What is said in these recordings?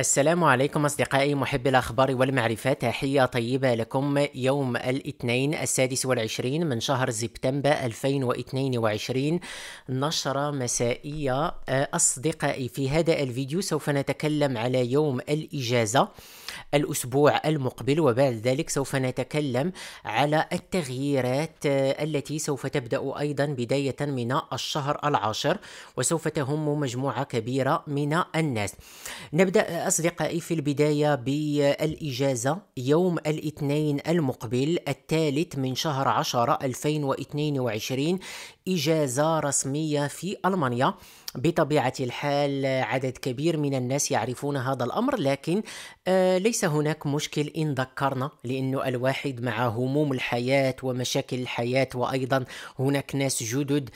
السلام عليكم أصدقائي محبي الأخبار والمعرفة تحية طيبة لكم يوم الاثنين السادس والعشرين من شهر سبتمبر 2022 نشرة مسائية آه، أصدقائي في هذا الفيديو سوف نتكلم على يوم الإجازة الأسبوع المقبل وبعد ذلك سوف نتكلم على التغييرات آه، التي سوف تبدأ أيضا بداية من الشهر العاشر وسوف تهم مجموعة كبيرة من الناس نبدأ آه، أصدقائي في البداية بالإجازة يوم الاثنين المقبل الثالث من شهر عشر 2022 إجازة رسمية في ألمانيا بطبيعة الحال عدد كبير من الناس يعرفون هذا الأمر لكن آه، ليس هناك مشكل إن ذكرنا لأنه الواحد مع هموم الحياة ومشاكل الحياة وأيضا هناك ناس جدد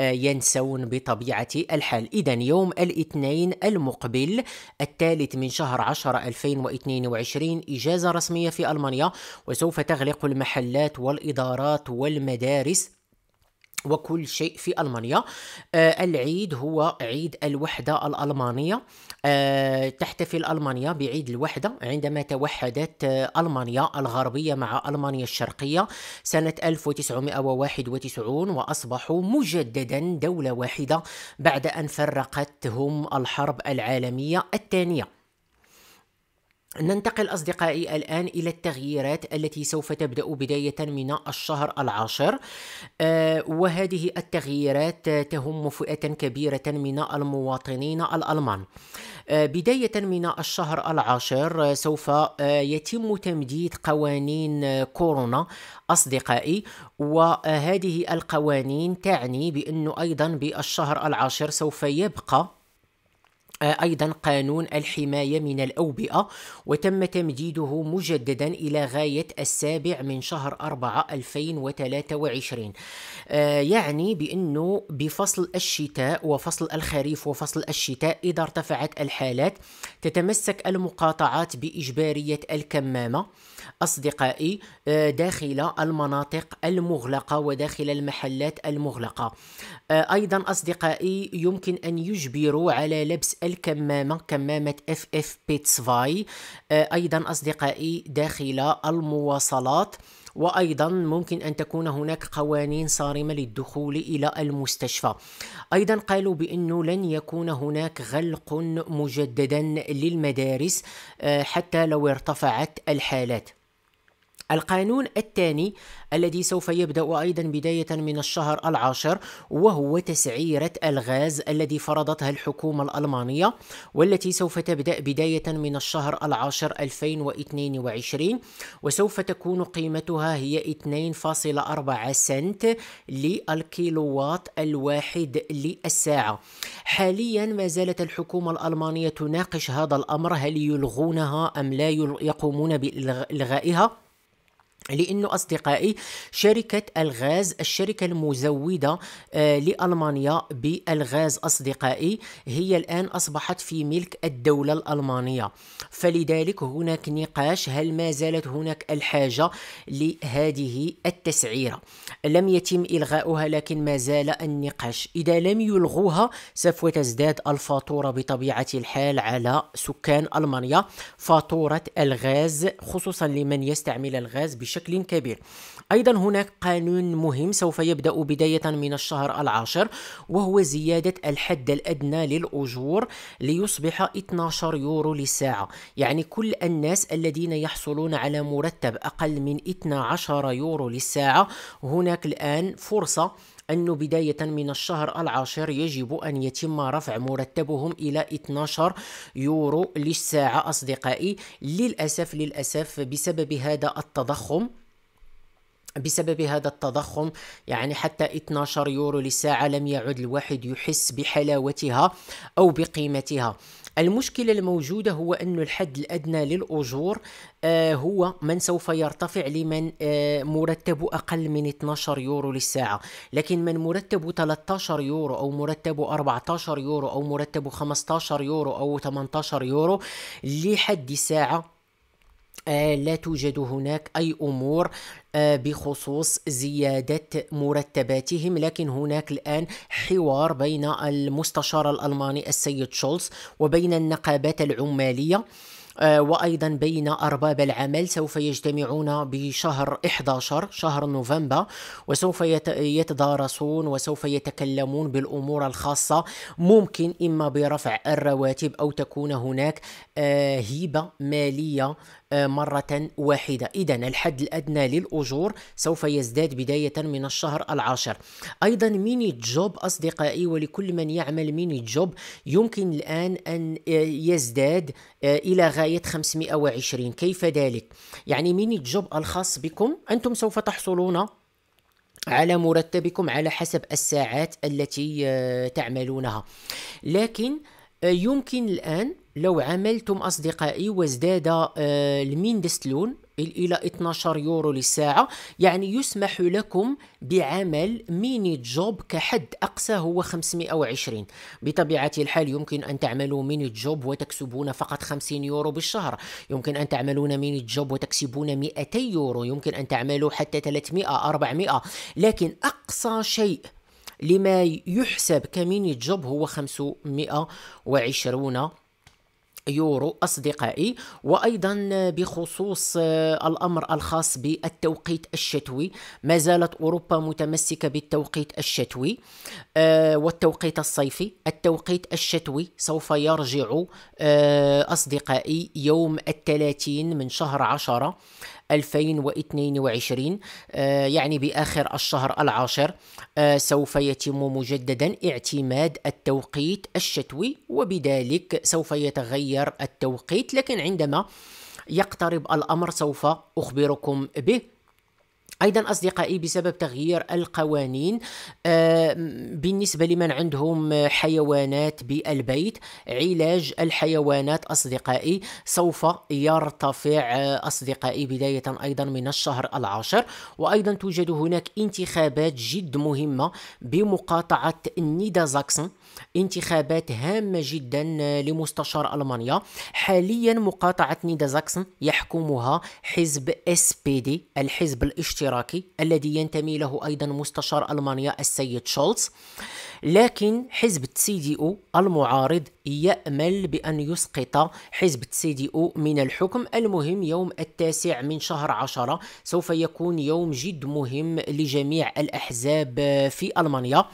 آه، ينسون بطبيعة الحال إذا يوم الاثنين المقبل الثالث من شهر 10 2022 إجازة رسمية في ألمانيا وسوف تغلق المحلات والإدارات والمدارس وكل شيء في المانيا آه العيد هو عيد الوحده الالمانيه آه تحتفل المانيا بعيد الوحده عندما توحدت آه المانيا الغربيه مع المانيا الشرقيه سنه 1991 واصبحوا مجددا دوله واحده بعد ان فرقتهم الحرب العالميه الثانيه ننتقل أصدقائي الآن إلى التغييرات التي سوف تبدأ بداية من الشهر العاشر آه، وهذه التغييرات تهم فئة كبيرة من المواطنين الألمان آه، بداية من الشهر العاشر سوف آه، يتم تمديد قوانين كورونا أصدقائي وهذه القوانين تعني بأنه أيضا بالشهر العاشر سوف يبقى أيضا قانون الحماية من الأوبئة وتم تمديده مجددا إلى غاية السابع من شهر 4 2023 آه، يعني بأنه بفصل الشتاء وفصل الخريف وفصل الشتاء إذا ارتفعت الحالات تتمسك المقاطعات بإجبارية الكمامة أصدقائي آه، داخل المناطق المغلقة وداخل المحلات المغلقة آه، أيضا أصدقائي يمكن أن يجبروا على لبس الكمامة كمامة اف اف بي 2 ايضا اصدقائي داخل المواصلات وايضا ممكن ان تكون هناك قوانين صارمه للدخول الى المستشفى ايضا قالوا بانه لن يكون هناك غلق مجددا للمدارس آه، حتى لو ارتفعت الحالات القانون الثاني الذي سوف يبدأ أيضا بداية من الشهر العاشر وهو تسعيرة الغاز الذي فرضتها الحكومة الألمانية والتي سوف تبدأ بداية من الشهر العاشر 2022 وسوف تكون قيمتها هي 2.4 سنت للكيلووات الواحد للساعة حاليا ما زالت الحكومة الألمانية تناقش هذا الأمر هل يلغونها أم لا يقومون بإلغائها لانه اصدقائي شركه الغاز الشركه المزوده آه، لالمانيا بالغاز اصدقائي هي الان اصبحت في ملك الدوله الالمانيه فلذلك هناك نقاش هل ما زالت هناك الحاجه لهذه التسعيره لم يتم الغاؤها لكن ما زال النقاش اذا لم يلغوها سوف تزداد الفاتوره بطبيعه الحال على سكان المانيا فاتوره الغاز خصوصا لمن يستعمل الغاز بشكل بشكل كبير أيضا هناك قانون مهم سوف يبدأ بداية من الشهر العاشر وهو زيادة الحد الأدنى للأجور ليصبح 12 يورو للساعة يعني كل الناس الذين يحصلون على مرتب أقل من 12 يورو للساعة هناك الآن فرصة أنه بداية من الشهر العاشر يجب أن يتم رفع مرتبهم إلى 12 يورو للساعة أصدقائي للأسف للأسف بسبب هذا التضخم بسبب هذا التضخم يعني حتى 12 يورو للساعة لم يعد الواحد يحس بحلاوتها أو بقيمتها المشكلة الموجودة هو أن الحد الأدنى للأجور آه، هو من سوف يرتفع لمن آه، مرتبه أقل من 12 يورو للساعة لكن من مرتبه 13 يورو أو مرتبه 14 يورو أو مرتبه 15 يورو أو 18 يورو لحد ساعة آه، لا توجد هناك أي أمور آه، بخصوص زيادة مرتباتهم لكن هناك الآن حوار بين المستشار الألماني السيد شولز وبين النقابات العمالية آه، وأيضا بين أرباب العمل سوف يجتمعون بشهر 11 شهر نوفمبر وسوف يتدارسون وسوف يتكلمون بالأمور الخاصة ممكن إما برفع الرواتب أو تكون هناك هبة آه، مالية آه، مرة واحدة إذا الحد الأدنى للأجور سوف يزداد بداية من الشهر العاشر أيضا ميني جوب أصدقائي ولكل من يعمل ميني جوب يمكن الآن أن آه، يزداد إلى غاية 520 كيف ذلك؟ يعني ميني جوب الخاص بكم أنتم سوف تحصلون على مرتبكم على حسب الساعات التي تعملونها لكن يمكن الآن لو عملتم أصدقائي وازداد آه، الميندستلون إلى 12 يورو للساعة يعني يسمح لكم بعمل ميني جوب كحد أقصى هو 520 بطبيعة الحال يمكن أن تعملوا ميني جوب وتكسبون فقط 50 يورو بالشهر يمكن أن تعملون ميني جوب وتكسبون 200 يورو يمكن أن تعملوا حتى 300 400 لكن أقصى شيء لما يحسب كميني جوب هو 520 يورو أصدقائي وأيضا بخصوص آه، الأمر الخاص بالتوقيت الشتوي ما زالت أوروبا متمسكة بالتوقيت الشتوي آه، والتوقيت الصيفي التوقيت الشتوي سوف يرجع آه، أصدقائي يوم الثلاثين من شهر عشرة 2022 آه، يعني بآخر الشهر العاشر آه، سوف يتم مجددا اعتماد التوقيت الشتوي وبذلك سوف يتغير التوقيت لكن عندما يقترب الأمر سوف أخبركم به ايضا اصدقائي بسبب تغيير القوانين بالنسبه لمن عندهم حيوانات بالبيت علاج الحيوانات اصدقائي سوف يرتفع آه، اصدقائي بدايه ايضا من الشهر العاشر وايضا توجد هناك انتخابات جد مهمه بمقاطعه نيدا زاكسن انتخابات هامة جدا لمستشار ألمانيا حاليا مقاطعة نيدا زاكسن يحكمها حزب اس بي دي الحزب الاشتراكي الذي ينتمي له أيضا مستشار ألمانيا السيد شولتز لكن حزب تسي دي او المعارض يأمل بأن يسقط حزب تسي دي او من الحكم المهم يوم التاسع من شهر عشرة سوف يكون يوم جد مهم لجميع الأحزاب في ألمانيا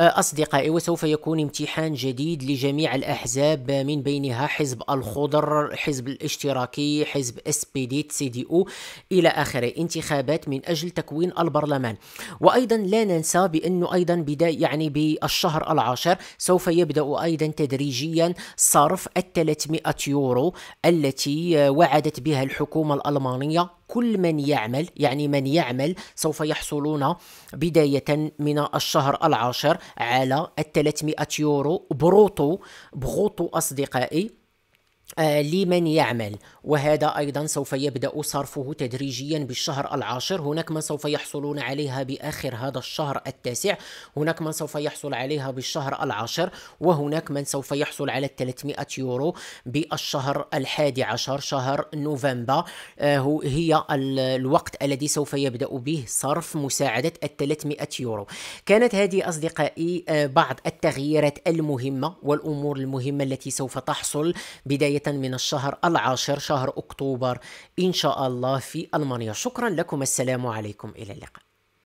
أه، أصدقائي وسوف يكون امتحان جديد لجميع الأحزاب من بينها حزب الخضر حزب الاشتراكي حزب اس بي دي سي دي او إلى آخره انتخابات من أجل تكوين البرلمان وأيضا لا ننسى بأنه أيضا بداية يعني بالشهر العاشر سوف يبدأ أيضا تدريجيا صرف ال 300 يورو التي أه، وعدت بها الحكومة الألمانية كل من يعمل يعني من يعمل سوف يحصلون بداية من الشهر العاشر على 300 يورو بروتو بغوطو أصدقائي آه، لمن يعمل وهذا أيضا سوف يبدأ صرفه تدريجيا بالشهر العاشر هناك من سوف يحصلون عليها بآخر هذا الشهر التاسع هناك من سوف يحصل عليها بالشهر العاشر وهناك من سوف يحصل على 300 يورو بالشهر الحادي عشر شهر نوفمبر آه، هي الوقت الذي سوف يبدأ به صرف مساعدة 300 يورو كانت هذه أصدقائي آه، بعض التغييرات المهمة والأمور المهمة التي سوف تحصل بداية من الشهر العاشر شهر أكتوبر إن شاء الله في ألمانيا شكرا لكم السلام عليكم إلى اللقاء